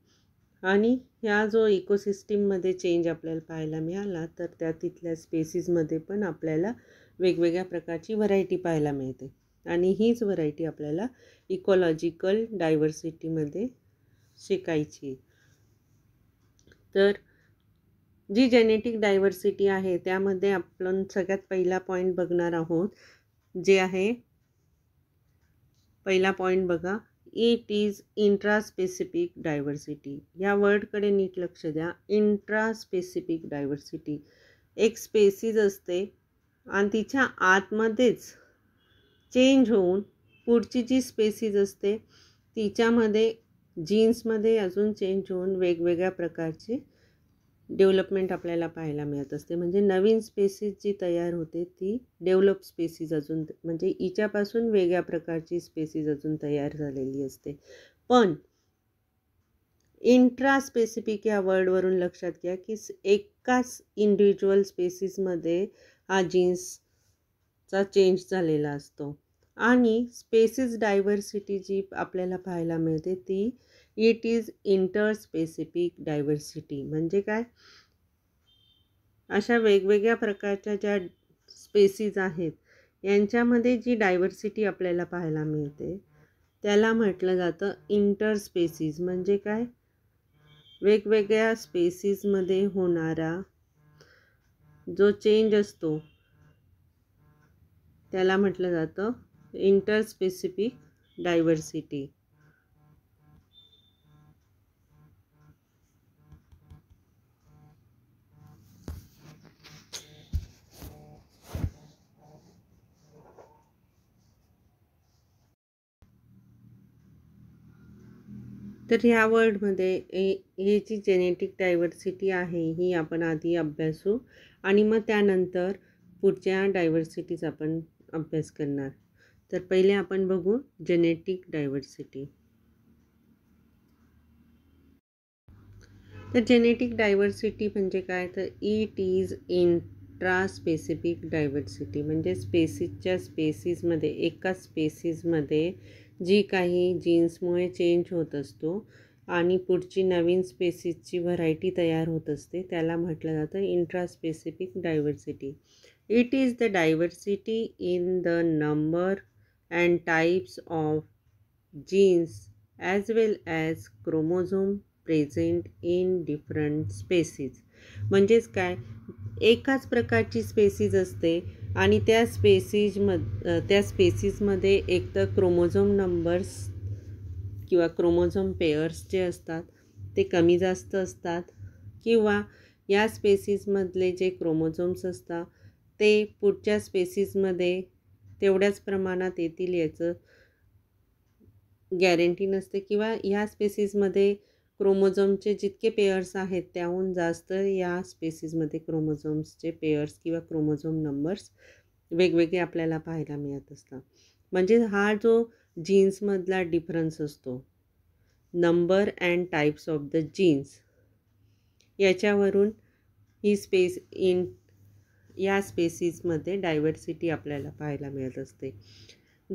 आणि ह्या जो इकोसिस्टीममध्ये चेंज आपल्याला पाहायला मिळाला तर त्या तिथल्या स्पेसिसमध्ये पण आपल्याला वेगवेगळ्या प्रकारची व्हरायटी पाहायला मिळते आणि हीच व्हरायटी आपल्याला इकोलॉजिकल डायव्हर्सिटीमध्ये शिकायची तर जी जेनेटिक डायव्हर्सिटी आहे त्यामध्ये आपण सगळ्यात पहिला पॉईंट बघणार आहोत जे आहे पहिला पॉईंट बघा इट इज इंट्रास्पेसिफिक डायव्हर्सिटी या वर्डकडे नीट लक्ष द्या इंट्रास्पेसिफिक डायव्हर्सिटी एक स्पेसीज असते आणि तिच्या आतमध्येच चेंज होऊन पुढची जी स्पेसीज असते तिच्यामध्ये जीन्समध्ये अजून चेंज होऊन वेगवेगळ्या प्रकारची डेव्हलपमेंट आपल्याला पाहायला मिळत असते म्हणजे नवीन स्पेसीज जी तयार होते ती डेव्हलप स्पेसिस अजून म्हणजे हिच्यापासून वेगळ्या प्रकारची स्पेसीज अजून तयार झालेली असते पण इंट्रा स्पेसिफिक या वर्डवरून लक्षात घ्या की एकाच इंडिव्हिज्युअल स्पेसिसमध्ये हा जीन्सचा चेंज झालेला असतो आणि स्पेसिस डायव्हर्सिटी जी आपल्याला पाहायला मिळते ती इट इज इंटरस्पेसिफिक डायव्हर्सिटी म्हणजे काय अशा वेगवेगळ्या प्रकारच्या ज्या स्पेसीज आहेत यांच्यामध्ये जी डायव्हर्सिटी आपल्याला पाहायला मिळते त्याला म्हटलं जातं इंटरस्पेसीज म्हणजे काय वेगवेगळ्या स्पेसीजमध्ये होणारा जो चेंज असतो त्याला म्हटलं जातं इंटरस्पेसिफिक डायव्हर्सिटी तर ह्या वर्डमध्ये हे जी जेनेटिक डायव्हर्सिटी आहे ही आपण आधी अभ्यासू आणि मग त्यानंतर पुढच्या डायव्हर्सिटीचा आपण अभ्यास करणार तर पहिले आपण बघू जेनेटिक डायव्हर्सिटी तर जेनेटिक डायव्हर्सिटी म्हणजे काय तर it is intra specific diversity म्हणजे स्पेसिसच्या स्पेसिसमध्ये एका स्पेसिसमध्ये जी काही जीन्समुळे चेंज होत असतो आणि पुढची नवीन स्पेसिसची व्हरायटी तयार होत असते त्याला म्हटलं जातं intra specific diversity it is the diversity in the number and types of genes as well as chromosome present in different species म्हणजेच काय एकाच प्रकारची स्पेसीज असते आणि त्या स्पेसीजमध त्या स्पेसीजमध्ये तर क्रोमोझोम नंबर्स किंवा क्रोमोझोम पेअर्स जे असतात ते कमी जास्त असतात किंवा या स्पेसीजमधले जे क्रोमोझोम्स असतात ते पुढच्या स्पेसीजमध्ये तेवढ्याच प्रमाणात येतील याचं गॅरंटी नसते किंवा ह्या स्पेसिसमध्ये क्रोमोझोमचे जितके पेयर्स आहेत त्याहून जास्त या स्पेसिसमध्ये क्रोमोझोम्सचे पेयर्स किंवा क्रोमोझोम नंबर्स वेगवेगळे आपल्याला पाहायला मिळत असतात म्हणजे हा जो जीन्समधला डिफरन्स असतो number and types of the genes याच्यावरून ही स्पेस इन या स्पेसिसमध्ये डायव्हर्सिटी आपल्याला पाहायला मिळत असते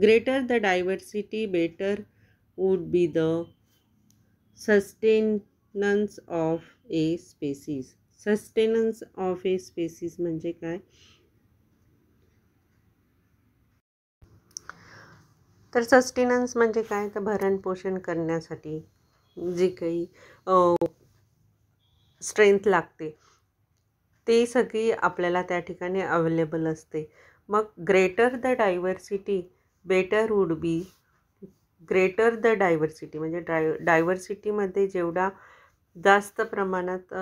greater the diversity better would be the sustenance of a species sustenance of a species म्हणजे काय तर सस्टेनन्स म्हणजे काय तर भरणपोषण करण्यासाठी जी काही स्ट्रेंथ लागते ती सगळी आपल्याला त्या ठिकाणी अवेलेबल असते मग greater the diversity better would be greater the diversity म्हणजे डाय डायव्हर्सिटीमध्ये जेवढा जास्त प्रमाणात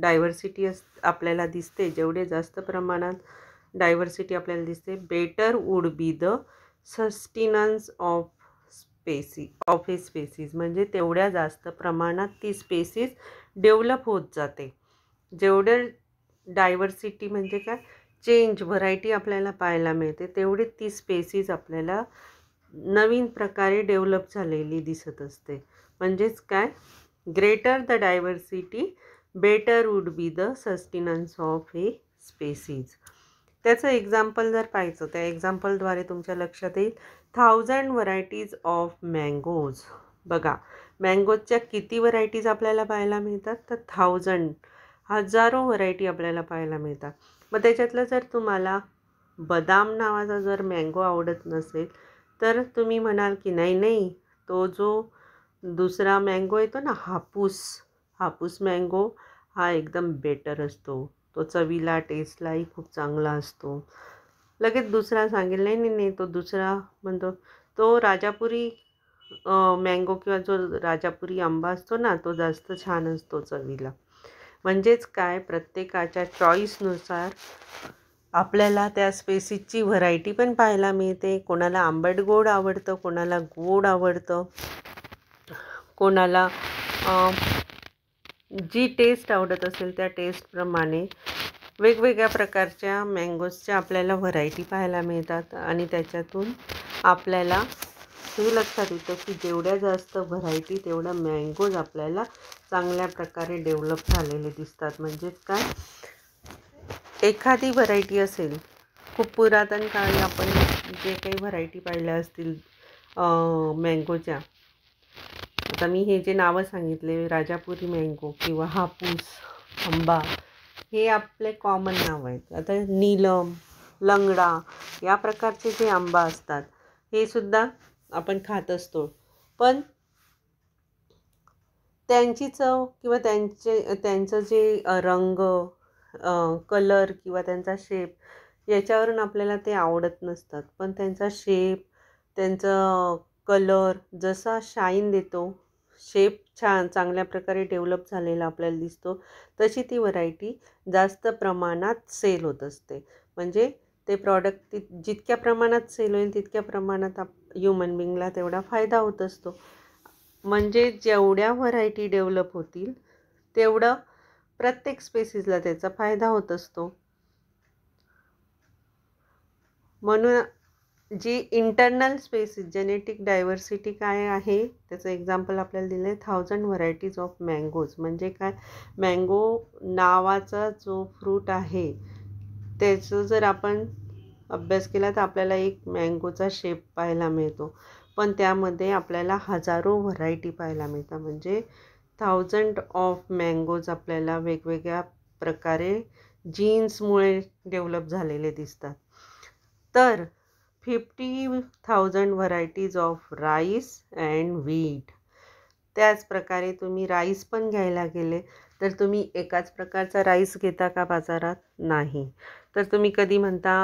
डायव्हर्सिटी अस आपल्याला दिसते जेवढे जास्त प्रमाणात डायव्हर्सिटी आपल्याला दिसते better would be the sustenance of species of a species म्हणजे तेवढ्या जास्त प्रमाणात ती स्पेसीज डेव्हलप होत जाते जेवढं डायव्हर्सिटी म्हणजे काय चेंज व्हरायटी आपल्याला पाहायला मिळते तेवढी ती स्पेसीज आपल्याला नवीन प्रकारे डेव्हलप झालेली दिसत असते म्हणजेच काय greater the diversity better would be the sustenance of a species त्याचं एक्झाम्पल जर पाहायचं त्या एक्झाम्पलद्वारे तुमच्या लक्षात येईल थाउजंड व्हरायटीज ऑफ मँगोज बघा मँगोजच्या किती व्हरायटीज आपल्याला पाहायला मिळतात तर थाउजंड हजारो व्हरायटी आपल्याला पाहायला मिळतात मग त्याच्यातलं जर तुम्हाला बदाम नावाचा जर मँगो आवडत नसेल तर तुम्ही म्हणाल की नाही नाही तो जो दुसरा मँगो येतो ना हापूस हापूस मँगो हा एकदम बेटर असतो तो चवीला टेस्टलाही खूप चांगला असतो लगेच दुसरा सांगेल नाही नाही नाही तो दुसरा म्हणतो तो राजापुरी मँगो किंवा जो राजापुरी आंबा असतो ना तो जास्त छान असतो चवीला म्हणजेच काय प्रत्येकाच्या चॉईसनुसार आपल्याला त्या स्पेसिसची व्हरायटी पण पाहायला मिळते कोणाला आंबट गोड आवडतं कोणाला गोड आवडतं कोणाला जी टेस्ट आवडत असेल त्या टेस्टप्रमाणे वेगवेगळ्या प्रकारच्या मँगोजच्या आपल्याला व्हरायटी पाहायला मिळतात आणि त्याच्यातून आपल्याला हे लक्षात येतं की जेवढ्या जास्त व्हरायटी तेवढ्या मँगोज आपल्याला चांगल्या प्रकारे डेव्हलप झालेले दिसतात म्हणजेच काय एखादी व्हरायटी असेल खूप पुरातन काळी आपण जे काही व्हरायटी पाहिल्या असतील मँगोच्या आता मी हे जे नावं सांगितले राजापुरी मँगो किंवा हापूस आंबा हे आपले कॉमन नाव आहेत आता नीलम लंगडा या प्रकारचे जे आंबा असतात हे सुद्धा आपण खात असतो पण त्यांची चव किंवा त्यांचे त्यांचं जे रंग कलर किंवा त्यांचा शेप याच्यावरून आपल्याला ते आवडत नसतात पण त्यांचा शेप त्यांचं कलर जसा शाईन देतो शेप छान चांगल्या प्रकारे डेव्हलप झालेला आपल्याला दिसतो तशी ती व्हरायटी जास्त प्रमाणात सेल होत असते म्हणजे ते प्रॉडक्ट तित जितक्या प्रमाणात सेल होईल तितक्या प्रमाणात आप ह्युमन बिंगला तेवढा फायदा होत असतो म्हणजे जेवढ्या व्हरायटी डेव्हलप होतील तेवढं प्रत्येक स्पेसिसला त्याचा फायदा होत असतो म्हणून जी इंटरनल स्पेसिस जेनेटिक डायव्हर्सिटी काय आहे त्याचं एक्झाम्पल आपल्याला दिलं आहे थाउजंड व्हरायटीज ऑफ मँगोज म्हणजे काय मँगो नावाचा जो फ्रूट आहे त्याचं जर आपण अभ्यास केला तर आपल्याला एक मँगोचा शेप पाहायला मिळतो पण त्यामध्ये आपल्याला हजारो व्हरायटी पाहायला मिळतात म्हणजे थाउजंड ऑफ मँगोज आपल्याला वेगवेगळ्या प्रकारे जीन्समुळे डेव्हलप झालेले दिसतात तर fifty thousand varieties of rice and wheat त्याचप्रकारे तुम्ही राईस पण घ्यायला गेले तर तुम्ही एकाच प्रकारचा राईस घेता का बाजारात नाही तर तुम्ही कधी म्हणता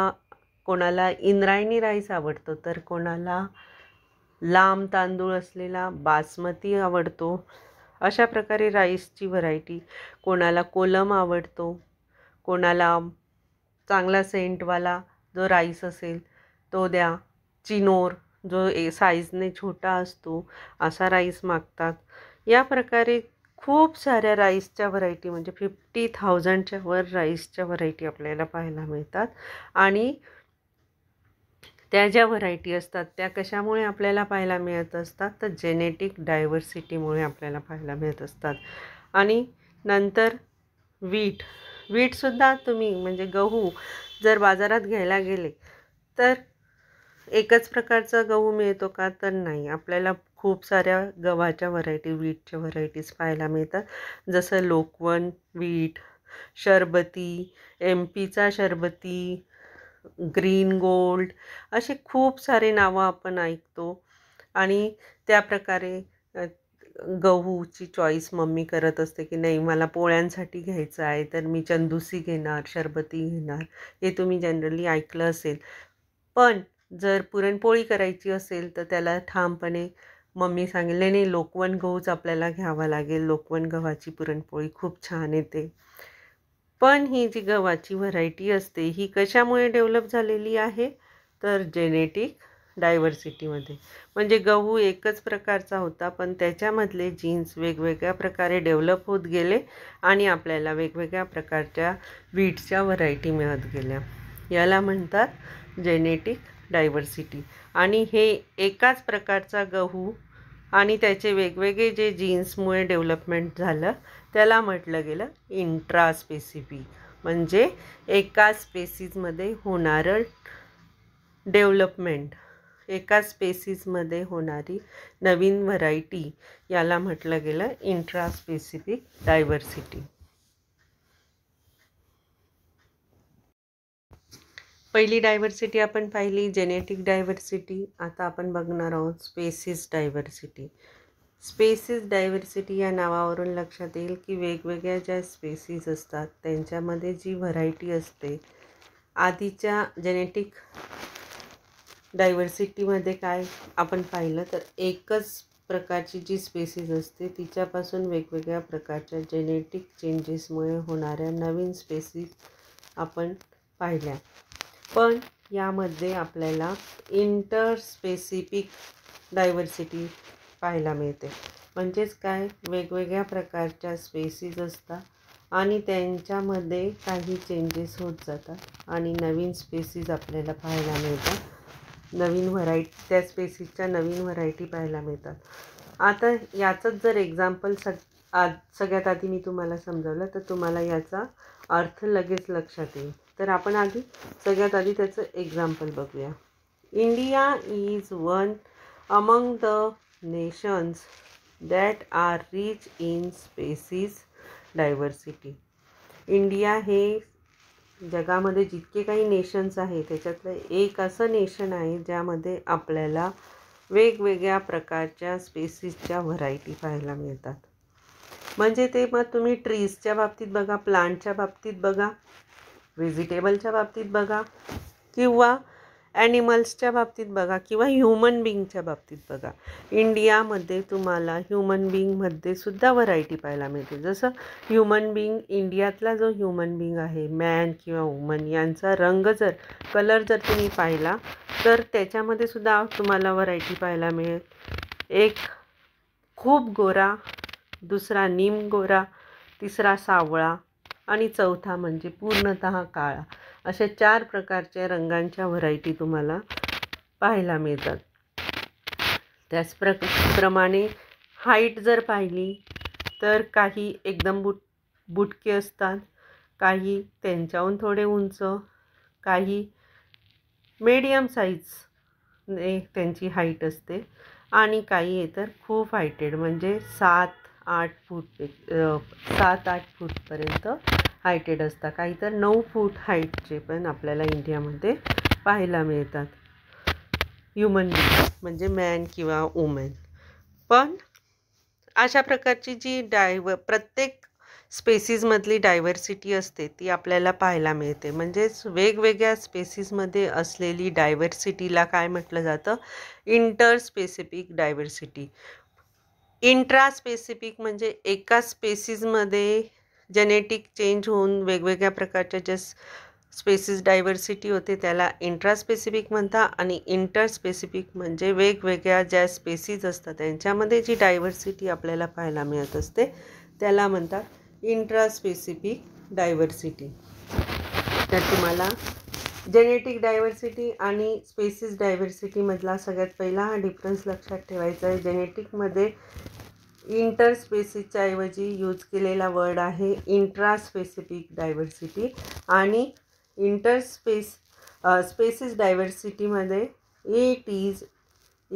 कोणाला इंद्रायणी राईस आवडतो तर कोणाला लांब तांदूळ असलेला बासमती आवडतो अशा प्रकारे राईसची व्हरायटी कोणाला कोलम आवडतो कोणाला चांगला सेंटवाला जो राईस असेल तो द्या चिनोर जो ए साईजने छोटा असतो असा राईस मागतात या प्रकारे खूप साऱ्या राईसच्या व्हरायटी म्हणजे फिफ्टी थाउजंडच्या वर राईसच्या व्हरायटी आपल्याला पाहायला मिळतात आणि त्या ज्या व्हरायटी असतात त्या कशामुळे आपल्याला पाहायला मिळत असतात तर जेनेटिक डायव्हर्सिटीमुळे आपल्याला पाहायला मिळत असतात आणि नंतर वीट वीटसुद्धा तुम्ही म्हणजे गहू जर बाजारात घ्यायला गेले तर एकच प्रकारचा गहू मिळतो का तर नाही आपल्याला खूप साऱ्या गव्हाच्या व्हरायटी वीटच्या व्हरायटीज पाहायला मिळतात जसं लोकवन वीट शरबती एम पीचा शरबती ग्रीन गोल्ड असे खूप सारे नावं आपण ऐकतो आणि त्याप्रकारे गहूची चॉईस मम्मी करत असते की नाही मला पोळ्यांसाठी घ्यायचं आहे तर मी चंदुसी घेणार शरबती घेणार हे तुम्ही जनरली ऐकलं असेल पण जर पुरणपोळी करायची असेल तर त्याला ठामपणे मम्मी सांगितले नाही लोकवन गहूच आपल्याला घ्यावा लागेल लोकवन गव्हाची पुरणपोळी खूप छान येते पण ही जी गव्हाची व्हरायटी असते ही कशामुळे डेव्हलप झालेली आहे तर जेनेटिक डायव्हर्सिटीमध्ये म्हणजे गहू एकच प्रकारचा होता पण त्याच्यामधले जीन्स वेगवेगळ्या प्रकारे डेव्हलप होत गेले आणि आपल्याला वेगवेगळ्या प्रकारच्या वीटच्या व्हरायटी मिळत गेल्या याला म्हणतात जेनेटिक डायव्हर्सिटी आणि हे एकाच प्रकारचा गहू आणि त्याचे वेगवेगळे जे जीन्समुळे डेव्हलपमेंट झालं त्याला म्हटलं गेलं इंट्रा स्पेसिफिक म्हणजे एका स्पेसिसमध्ये होणारं डेव्हलपमेंट एका स्पेसिसमध्ये होणारी नवीन व्हरायटी याला म्हटलं गेलं इंट्रा स्पेसिफिक डायव्हर्सिटी पहिली डायव्हर्सिटी आपण पाहिली जेनेटिक डायव्हर्सिटी आता आपण बघणार आहोत स्पेसिस डायव्हर्सिटी स्पेसिस डायव्हर्सिटी या नावावरून लक्षात येईल की वेगवेगळ्या ज्या स्पेसीज असतात त्यांच्यामध्ये जी व्हरायटी असते आधीच्या जेनेटिक डायव्हर्सिटीमध्ये काय आपण पाहिलं तर एकच प्रकारची जी स्पेसिस असते तिच्यापासून वेगवेगळ्या प्रकारच्या जेनेटिक चेंजेसमुळे होणाऱ्या नवीन स्पेसीस आपण पाहिल्या पण यामध्ये आपल्याला इंटरस्पेसिफिक डायव्हर्सिटी पाहायला मिळते म्हणजेच काय वेगवेगळ्या प्रकारच्या स्पेसीज असतात आणि त्यांच्यामध्ये काही चेंजेस होत जातात आणि नवीन स्पेसीज आपल्याला पाहायला मिळतात नवीन व्हरायटी त्या स्पेसीजच्या नवीन व्हरायटी पाहायला मिळतात आता याचंच जर एक्झाम्पल सग आज सगळ्यात आधी मी तुम्हाला समजावलं तर तुम्हाला याचा अर्थ लगेच लक्षात येईल तर आपण आधी सगळ्यात आधी त्याचं एक्झाम्पल बघूया India is one among the nations that are rich in species diversity India हे जगामध्ये जितके काही नेशन्स आहे त्याच्यातलं एक असं नेशन आहे ज्यामध्ये आपल्याला वेगवेगळ्या प्रकारच्या स्पेसिसच्या व्हरायटी पाहायला मिळतात म्हणजे ते मग तुम्ही ट्रीजच्या बाबतीत बघा प्लांटच्या बाबतीत बघा व्हेजिटेबलच्या बाबतीत बघा किंवा ॲनिमल्सच्या बाबतीत बघा किंवा ह्युमन बिंगच्या बाबतीत बघा इंडियामध्ये तुम्हाला ह्युमन बिंगमध्ये सुद्धा व्हरायटी पाहायला मिळते जसं ह्युमन बीइंग इंडियातला जो ह्युमन बीइंग आहे मॅन किंवा वुमन यांचा रंग जर कलर जर तुम्ही पाहिला तर त्याच्यामध्ये सुद्धा तुम्हाला व्हरायटी पाहायला मिळेल एक खूप गोरा दुसरा नीम गोरा तिसरा सावळा आणि चौथा म्हणजे पूर्णत काळा अशा चार प्रकारच्या रंगांच्या व्हरायटी तुम्हाला पाहायला मिळतात त्याच हाईट जर पाहिली तर काही एकदम बुट बुटके असतात काही त्यांच्याहून थोडे उंच काही मीडियम ने त्यांची हाईट असते आणि काही तर खूप हायटेड म्हणजे सात आठ फूट सात आठ फूटपर्यंत हायटेड असतात काही तर नऊ फूट हाईटचे पण आपल्याला इंडियामध्ये पाहायला मिळतात ह्युमन बीइंग म्हणजे मॅन किंवा वुमेन पण अशा प्रकारची जी डायव प्रत्येक स्पेसीजमधली डायव्हर्सिटी असते ती आपल्याला पाहायला मिळते म्हणजेच वेगवेगळ्या स्पेसीसमध्ये असलेली डायव्हर्सिटीला काय म्हटलं जातं इंटरस्पेसिफिक डायव्हर्सिटी इंट्रास्पेसिफिक म्हणजे एका स्पेसीजमध्ये जेनेटिक चेंज होऊन वेगवेगळ्या प्रकारच्या ज्या स्पेसिस डायव्हर्सिटी होते त्याला इंट्रास्पेसिफिक म्हणता आणि इंटरस्पेसिफिक म्हणजे वेगवेगळ्या ज्या स्पेसिस असतात त्यांच्यामध्ये जी डायव्हर्सिटी आपल्याला पाहायला मिळत असते त्याला म्हणतात इंट्रास्पेसिफिक डायव्हर्सिटी तर तुम्हाला जेनेटिक डायव्हर्सिटी आणि स्पेसिस डायव्हर्सिटीमधला सगळ्यात पहिला हा डिफरन्स लक्षात ठेवायचा आहे जेनेटिकमध्ये इंटरस्पेसिसच्या ऐवजी यूज केलेला वर्ड आहे इंट्रास्पेसिफिक डायव्हर्सिटी आणि इंटरस्पेस स्पेसिस डायव्हर्सिटीमध्ये इट इज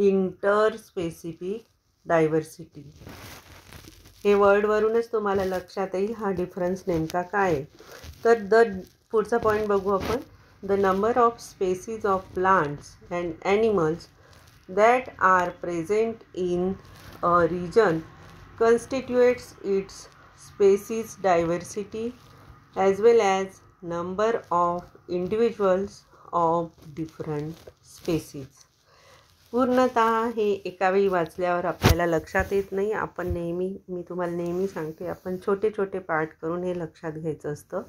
इंटरस्पेसिफिक डायव्हर्सिटी हे वर्डवरूनच तुम्हाला लक्षात येईल हा डिफरन्स नेमका काय आहे तर द पुढचा पॉईंट बघू आपण the number of species of plants and animals that are present in a region constitutes its species diversity as well as number of individuals of different species पूर्णत हे एकावेळी वाचल्यावर आपल्याला लक्षात येत नाही आपण नेहमी मी तुम्हाला नेहमी सांगते आपण छोटे छोटे पार्ट करून हे लक्षात घ्यायचं असतं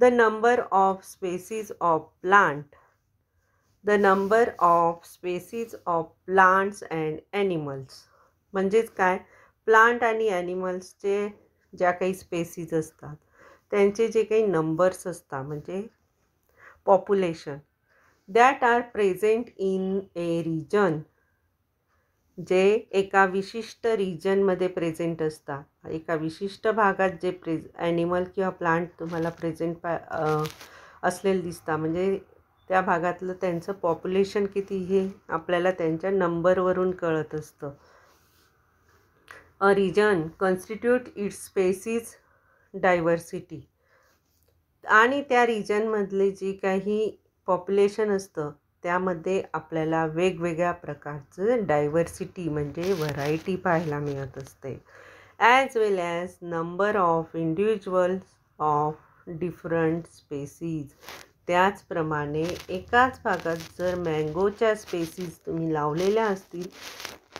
the number of species of plant the number of species of plants and animals म्हणजेच काय प्लांट आणि ॲनिमल्सचे ज्या काही स्पेसीज असतात त्यांचे जे काही नंबर्स असतात म्हणजे population that are present in a region जे एका विशिष्ट रिजनमध्ये प्रेझेंट असतात एका विशिष्ट भागात जे प्रेज ॲनिमल किंवा प्लांट तुम्हाला प्रेझेंट पा असलेले दिसतात म्हणजे त्या भागातलं त्यांचं पॉप्युलेशन किती हे आपल्याला त्यांच्या नंबरवरून कळत असतं a region constitute its species diversity आणि त्या रिजनमधले जे काही पॉप्युलेशन असतं त्यामध्ये आपल्याला वेगवेगळ्या प्रकारचं डायव्हर्सिटी म्हणजे व्हरायटी पाहायला मिळत असते as well as number of individuals of different species त्याचप्रमाणे एकाच भागात जर मँगोच्या स्पेसीज तुम्ही लावलेल्या असतील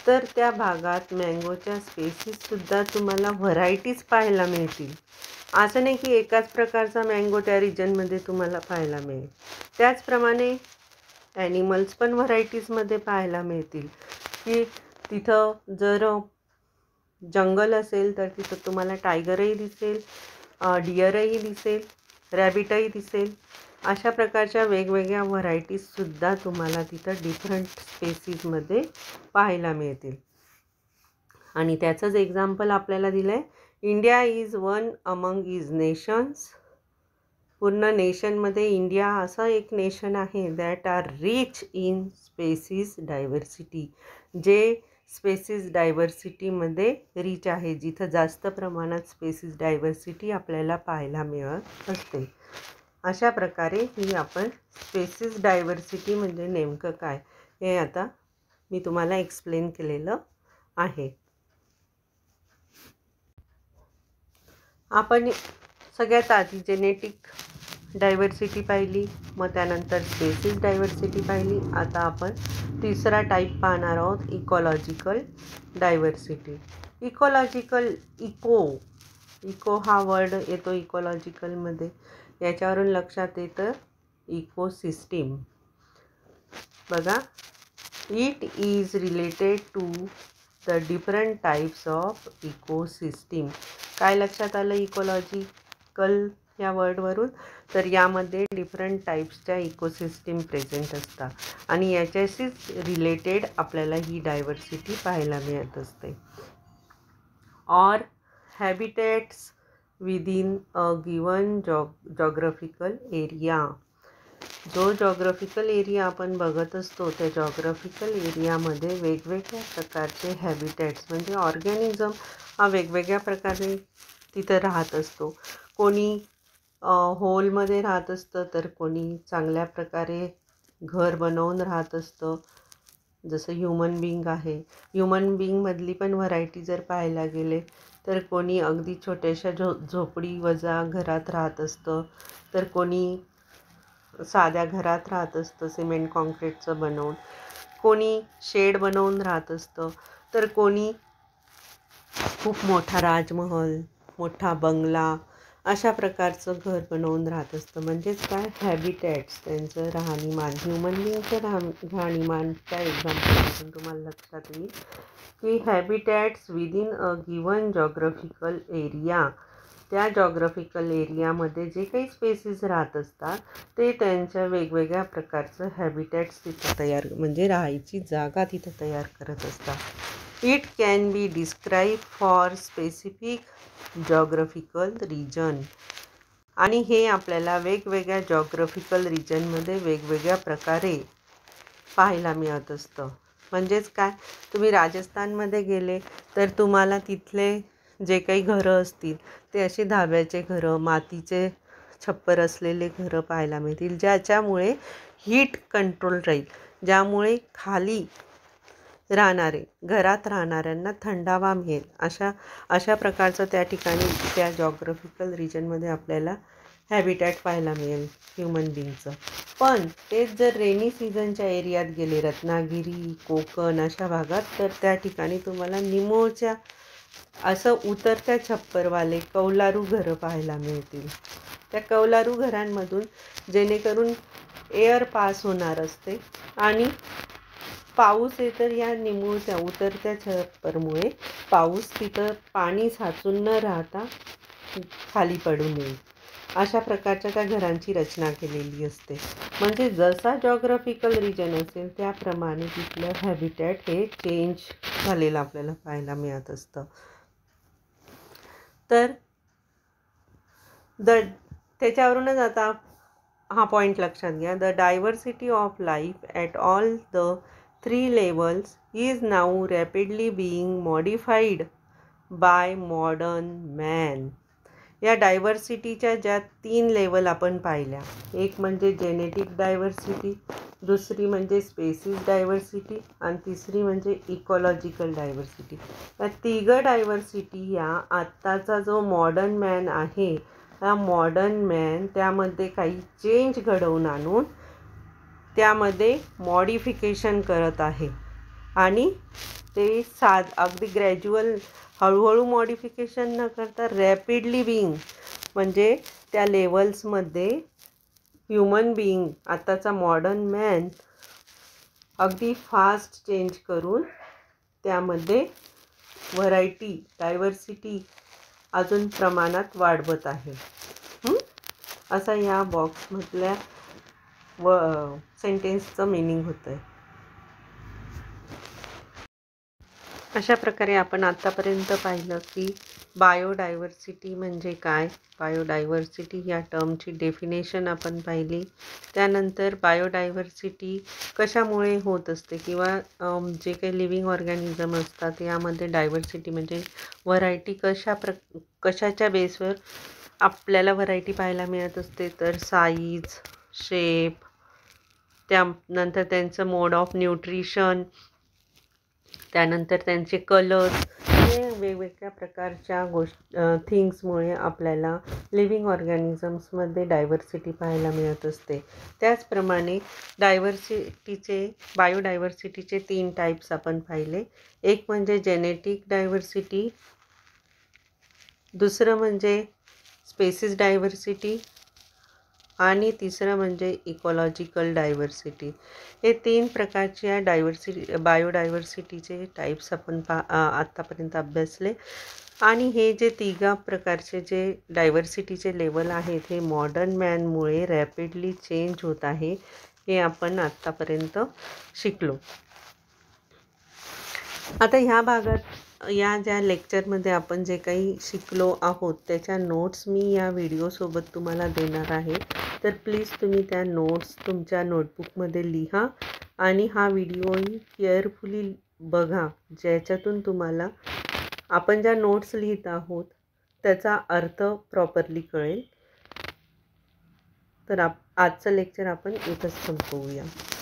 तर त्या भागात मँगोच्या स्पेसीससुद्धा तुम्हाला व्हरायटीज पाहायला मिळतील असं नाही की एकाच प्रकारचा मँगो त्या रिजनमध्ये तुम्हाला पाहायला मिळेल त्याचप्रमाणे ॲनिमल्स पण व्हरायटीजमध्ये पाहायला मिळतील की तिथं जर जंगल असेल तर तिथं तुम्हाला टायगरही दिसेल डिअरही दिसेल रॅबिटही दिसेल अशा प्रकारच्या वेगवेगळ्या व्हरायटीजसुद्धा तुम्हाला तिथं डिफरंट स्पेसिसमध्ये पाहायला मिळतील आणि त्याचंच एक्झाम्पल आपल्याला दिलं आहे India is one among is nations पूर्ण नेशनमध्ये इंडिया असं एक नेशन आहे that are rich in species diversity जे स्पेसिस डायव्हर्सिटीमध्ये रिच आहे जिथं जास्त प्रमाणात स्पेसिस डायव्हर्सिटी आपल्याला पाहायला मिळत असते अशा प्रकारे ही आपण स्पेसिस डायव्हर्सिटी म्हणजे नेमकं काय हे आता मी तुम्हाला एक्सप्लेन केलेलं आहे आपण सगळ्यात आधी जेनेटिक डायव्हर्सिटी पाहिली मग त्यानंतर स्पेसिस डायव्हर्सिटी पाहिली आता आपण तिसरा टाईप पाहणार आहोत ecological diversity ecological eco eco हा वर्ड येतो इकॉलॉजिकलमध्ये याच्यावरून लक्षात येतं इकोसिस्टीम बघा it is related to the different types of ecosystem काय लक्षात आलं इकोलॉजिकल या वर्डवरून तर यामध्ये डिफरंट टाईप्सच्या इकोसिस्टीम प्रेझेंट असतात आणि याच्याशीच रिलेटेड आपल्याला ही डायव्हर्सिटी पाहायला मिळत असते or habitats a given geo geographical area जो जॉग्रफिकल एरिया आपण बघत असतो त्या जॉग्रफिकल एरियामध्ये वेगवेगळ्या प्रकारचे हॅबिटॅट्स म्हणजे ऑर्गॅनिझम हा वेगवेगळ्या प्रकारे तिथं राहत असतो कोणी होलमध्ये राहत असतं तर कोणी चांगल्या प्रकारे घर बनवून राहत असतं जसं ह्युमन बिंग आहे ह्युमन बिंगमधली पण व्हरायटी जर पाहायला गेले तर कोणी अगदी छोट्याशा झो झोपडी वजा घरात राहत असतं तर कोणी साध्या घरात राहत असतं सिमेंट कॉन्क्रीटचं बनवून कोणी शेड बनवून राहत असतं तर कोणी खूप मोठा राजमहल मोठा बंगला अशा प्रकारचं घर बनवून राहत असतं म्हणजेच काय हॅबिटॅट्स त्यांचं राहणीमान ह्युमन बिंगचं राह राहणीमानच्या एक्झाम्पलमधून तुम्हाला लक्षात येईल की habitats within a given geographical area त्या जॉग्रफिकल एरियामध्ये जे काही स्पेसीस राहत असतात ते त्यांच्या वेगवेगळ्या प्रकारचं हॅबिटॅट्स तिथं तयार म्हणजे राहायची जागा तिथं तयार करत असतात it can be describe for specific geographical region आणि हे आपल्याला वेगवेगळ्या जॉग्रफिकल रिजनमध्ये वेगवेगळ्या प्रकारे पाहायला मिळत असतं म्हणजेच काय तुम्ही राजस्थानमध्ये गेले तर तुम्हाला तिथले जे काही घरं असतील ते असे धाब्याचे घरं मातीचे छप्पर असलेले घरं पाहायला मिळतील ज्याच्यामुळे हीट कंट्रोल राहील ज्यामुळे खाली राहणारे घरात राहणाऱ्यांना थंडावा मिळेल अशा अशा प्रकारचं त्या ठिकाणी त्या जॉग्रफिकल रिजनमध्ये आपल्याला हॅबिटॅट पाहायला मिळेल ह्युमन बिंगचं पण तेच जर रेनी सीझनच्या एरियात गेले रत्नागिरी कोकण अशा भागात तर त्या ठिकाणी तुम्हाला निमोळच्या असं उतरत्या छप्परवाले कौलारू घरं पाहायला मिळतील त्या कौलारू घरांमधून जेणेकरून एअर पास होणार असते आणि पाऊस आहे तर या निमूळत्या उतरत्या छप्परमुळे पाऊस तिथं पाणी साचून न राहता खाली पडू नये अशा प्रकारच्या त्या घरांची रचना केलेली असते म्हणजे जसा जॉग्राफिकल रिजन असेल त्याप्रमाणे तिथलं हॅबिटॅट हे चेंज झालेलं आपल्याला पाहायला मिळत असतं तर द त्याच्यावरूनच आता हा पॉईंट लक्षात घ्या the diversity of life at all the three levels is now rapidly being modified by modern man. या डायव्हर्सिटीच्या ज्या तीन लेवल आपण पाहिल्या एक म्हणजे जेनेटिक डायव्हर्सिटी दुसरी म्हणजे स्पेसिस डायव्हर्सिटी आणि तिसरी म्हणजे इकॉलॉजिकल डायव्हर्सिटी या तिघं डायव्हर्सिटी या आत्ताचा जो मॉडर्न मॅन आहे हा मॉडर्न मॅन त्यामध्ये काही चेंज घडवून आणून त्यामध्ये मॉडिफिकेशन करत आहे आणि ते साध अगदी ग्रॅज्युअल हळूहळू मॉडिफिकेशन न करता रॅपिडली बिईंग म्हणजे त्या लेवल्समध्ये ह्युमन बिईंग आत्ताचा मॉडर्न मॅन अगदी फास्ट चेंज करून त्यामध्ये व्हरायटी डायव्हर्सिटी अजून प्रमाणात वाढवत आहे असा ह्या बॉक्समधल्या व सेंटेन्सचं मिनिंग होतं आहे अशा प्रकारे आपण आत्तापर्यंत पाहिलं की बायोडायव्हर्सिटी म्हणजे काय बायोडायव्हर्सिटी या टर्मची डेफिनेशन आपण पाहिली त्यानंतर बायोडायव्हर्सिटी कशामुळे होत असते किंवा जे काही लिव्हिंग ऑर्गॅनिझम असतात यामध्ये डायव्हर्सिटी म्हणजे व्हरायटी कशा प्र कशाच्या बेसवर आपल्याला व्हरायटी पाहायला मिळत असते तर साईज शेप त्यानंतर त्यांचं मोड ऑफ न्यूट्रिशन त्यानंतर त्यांचे कलर्स हे वेगवेगळ्या प्रकारच्या गोष्ट थिंग्समुळे आपल्याला लिव्हिंग ऑर्गॅनिझम्समध्ये डायव्हर्सिटी पाहायला मिळत असते त्याचप्रमाणे डायव्हर्सिटीचे बायोडायव्हर्सिटीचे तीन टाईप्स आपण पाहिले एक म्हणजे जेनेटिक डायव्हर्सिटी दुसरं म्हणजे स्पेसिस डायव्हर्सिटी आणि तिसरं म्हणजे इकॉलॉजिकल डायव्हर्सिटी हे तीन प्रकारच्या डायव्हर्सिटी बायोडायव्हर्सिटीचे टाईप्स आपण पा आत्तापर्यंत अभ्यासले आणि हे जे तिघा प्रकारचे जे डायव्हर्सिटीचे लेवल आहेत हे मॉडर्न मॅनमुळे रॅपिडली चेंज होत आहे हे आपण आत्तापर्यंत शिकलो आता ह्या भागात या ज्या लेक्चरमध्ये आपण जे काही शिकलो आहोत त्याच्या नोट्स मी या व्हिडिओसोबत तुम्हाला देणार आहे तर प्लीज तुम्ही त्या नोट्स तुमच्या नोटबुकमध्ये लिहा आणि हा व्हिडिओही केअरफुली बघा ज्याच्यातून तुम्हाला आपण ज्या नोट्स लिहित आहोत त्याचा अर्थ प्रॉपरली कळेल तर आप आजचं लेक्चर आपण इथंच संपवूया